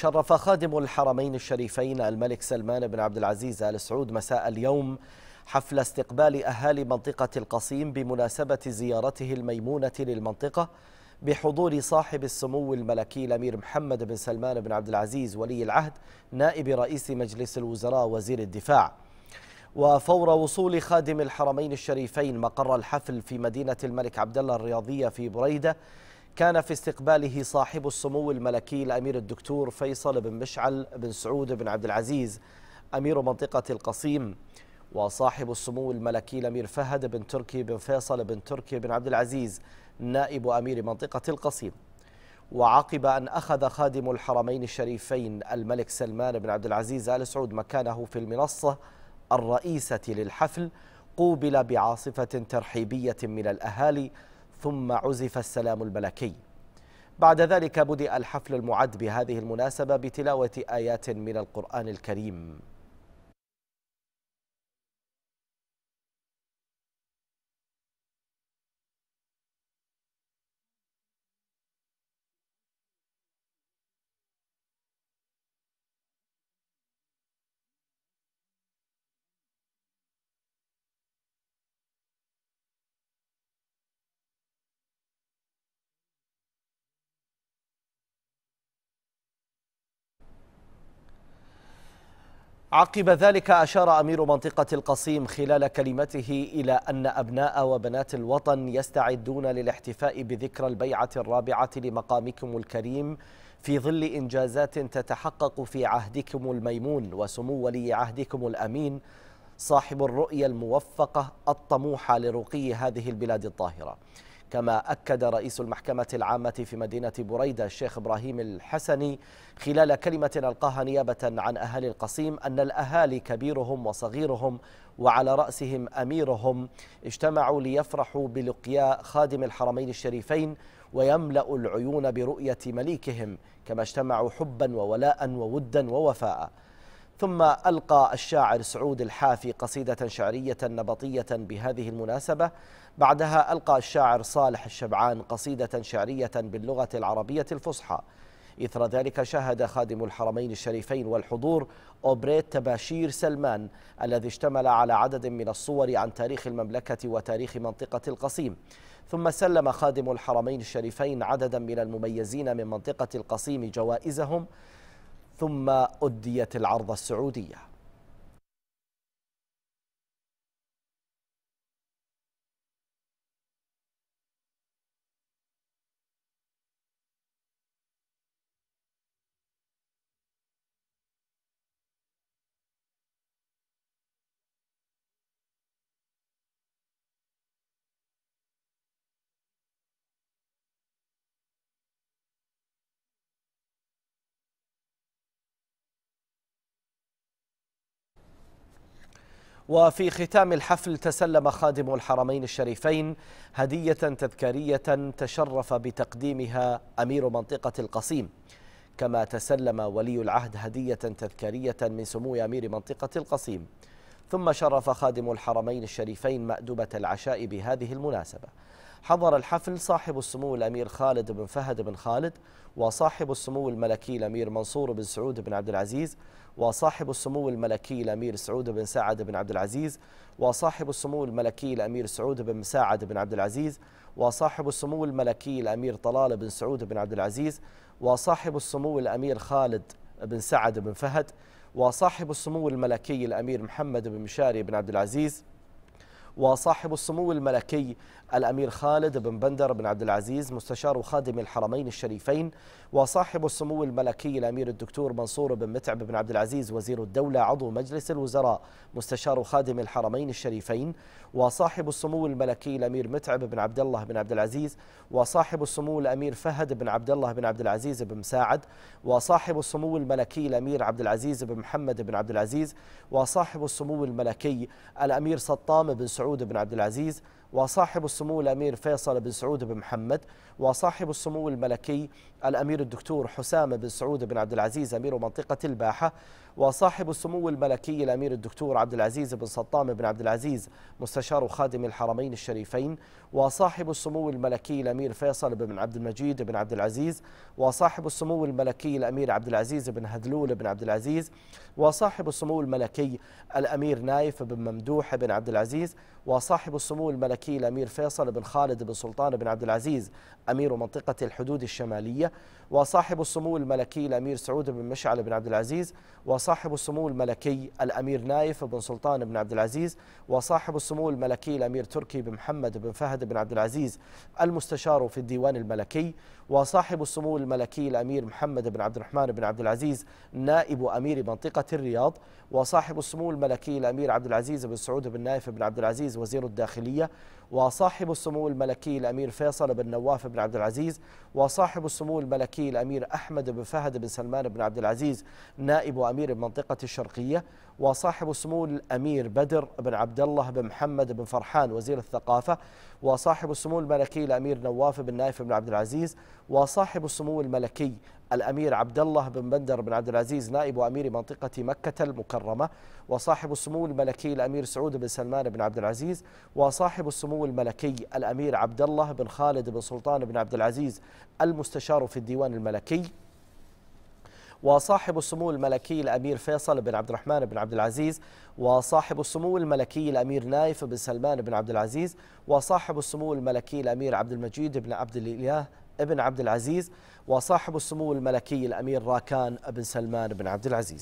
شرف خادم الحرمين الشريفين الملك سلمان بن عبد العزيز ال سعود مساء اليوم حفل استقبال اهالي منطقه القصيم بمناسبه زيارته الميمونه للمنطقه بحضور صاحب السمو الملكي الامير محمد بن سلمان بن عبد العزيز ولي العهد نائب رئيس مجلس الوزراء وزير الدفاع. وفور وصول خادم الحرمين الشريفين مقر الحفل في مدينه الملك عبد الله الرياضيه في بريده كان في استقباله صاحب السمو الملكي الأمير الدكتور فيصل بن مشعل بن سعود بن عبد العزيز أمير منطقة القصيم وصاحب السمو الملكي الأمير فهد بن تركي بن فيصل بن تركي بن عبد العزيز نائب أمير منطقة القصيم وعقب أن أخذ خادم الحرمين الشريفين الملك سلمان بن عبد العزيز آل سعود مكانه في المنصة الرئيسة للحفل قوبل بعاصفة ترحيبية من الأهالي ثم عزف السلام الملكي بعد ذلك بدأ الحفل المعد بهذه المناسبة بتلاوة آيات من القرآن الكريم عقب ذلك أشار أمير منطقة القصيم خلال كلمته إلى أن أبناء وبنات الوطن يستعدون للاحتفاء بذكرى البيعة الرابعة لمقامكم الكريم في ظل إنجازات تتحقق في عهدكم الميمون وسمو ولي عهدكم الأمين صاحب الرؤية الموفقة الطموحة لرقي هذه البلاد الطاهرة كما أكد رئيس المحكمة العامة في مدينة بريدة الشيخ إبراهيم الحسني خلال كلمة ألقاها نيابة عن أهالي القصيم أن الأهالي كبيرهم وصغيرهم وعلى رأسهم أميرهم اجتمعوا ليفرحوا بلقيا خادم الحرمين الشريفين ويملأ العيون برؤية مليكهم كما اجتمعوا حبا وولاء وودا ووفاء ثم ألقى الشاعر سعود الحافي قصيدة شعرية نبطية بهذه المناسبة بعدها ألقى الشاعر صالح الشبعان قصيدة شعرية باللغة العربية الفصحى إثر ذلك شهد خادم الحرمين الشريفين والحضور أوبريت تباشير سلمان الذي اشتمل على عدد من الصور عن تاريخ المملكة وتاريخ منطقة القصيم ثم سلم خادم الحرمين الشريفين عددا من المميزين من منطقة القصيم جوائزهم ثم أديت العرضة السعودية وفي ختام الحفل تسلم خادم الحرمين الشريفين هدية تذكارية تشرف بتقديمها أمير منطقة القصيم كما تسلم ولي العهد هدية تذكارية من سمو أمير منطقة القصيم ثم شرف خادم الحرمين الشريفين مأدبة العشاء بهذه المناسبة حضر الحفل صاحب السمو الأمير خالد بن فهد بن خالد وصاحب السمو الملكي الأمير منصور بن سعود بن عبد العزيز وصاحب السمو الملكي الأمير سعود بن سعد بن عبد العزيز وصاحب السمو الملكي الأمير سعود بن مساعد بن عبد العزيز وصاحب السمو الملكي الأمير طلال بن سعود بن عبد العزيز وصاحب السمو الأمير خالد بن سعد بن فهد وصاحب السمو الملكي الأمير محمد بن مشاري بن عبد العزيز وصاحب السمو الملكي الأمير خالد بن بندر بن عبد العزيز مستشار خادم الحرمين الشريفين وصاحب السمو الملكي الأمير الدكتور منصور بن متعب بن عبد العزيز وزير الدولة عضو مجلس الوزراء مستشار خادم الحرمين الشريفين وصاحب السمو الملكي الأمير متعب بن عبد الله بن عبد العزيز وصاحب السمو الأمير فهد بن عبد الله بن عبد العزيز بن مساعد وصاحب السمو الملكي الأمير عبد العزيز بن محمد بن عبد العزيز وصاحب السمو الملكي الأمير سطام بن سعود سعود بن عبد العزيز وصاحب السمو الأمير فيصل بن سعود بن محمد وصاحب السمو الملكي الأمير الدكتور حسام بن سعود بن عبد العزيز أمير منطقة الباحة وصاحب السمو الملكي الأمير الدكتور عبد العزيز بن سطام بن عبد العزيز مستشار خادم الحرمين الشريفين وصاحب السمو الملكي الأمير فيصل بن عبد المجيد بن عبد العزيز وصاحب السمو الملكي الأمير عبد العزيز بن هدلول بن عبد العزيز وصاحب السمو الملكي الأمير نايف بن ممدوح بن عبد العزيز وصاحب السمو الملكي الملكي الأمير فيصل بن خالد بن سلطان بن عبد العزيز أمير منطقة الحدود الشمالية وصاحب السمو الملكي الأمير سعود بن مشعل بن عبد العزيز وصاحب السمو الملكي الأمير نايف بن سلطان بن عبد العزيز وصاحب السمو الملكي الأمير تركي بن محمد بن فهد بن عبد العزيز المستشار في الديوان الملكي وصاحب السمو الملكي الأمير محمد بن عبد الرحمن بن عبد العزيز نائب أمير منطقة الرياض وصاحب السمو الملكي الأمير عبد العزيز بن سعود بن نايف بن عبد العزيز وزير الداخلية وصاحب السمو الملكي الأمير فيصل بن نواف بن عبد العزيز وصاحب السمو الملكي الأمير أحمد بن فهد بن سلمان بن عبد العزيز نائب أمير المنطقة الشرقية وصاحب السمو الأمير بدر بن عبد الله بن محمد بن فرحان وزير الثقافة وصاحب السمو الملكي الأمير نواف بن نايف بن عبد العزيز وصاحب السمو الملكي الأمير عبد الله بن بندر بن عبد العزيز نائب أمير منطقة مكة المكرمة وصاحب السمو الملكي الأمير سعود بن سلمان بن عبد العزيز وصاحب السمو الملكي الأمير عبد الله بن خالد بن سلطان بن عبد العزيز المستشار في الديوان الملكي وصاحب السمو الملكي الأمير فيصل بن عبد الرحمن بن عبد العزيز وصاحب السمو الملكي الأمير نايف بن سلمان بن عبد العزيز وصاحب السمو الملكي الأمير عبد المجيد بن عبد الإله بن عبد العزيز وصاحب السمو الملكي الأمير راكان بن سلمان بن عبد العزيز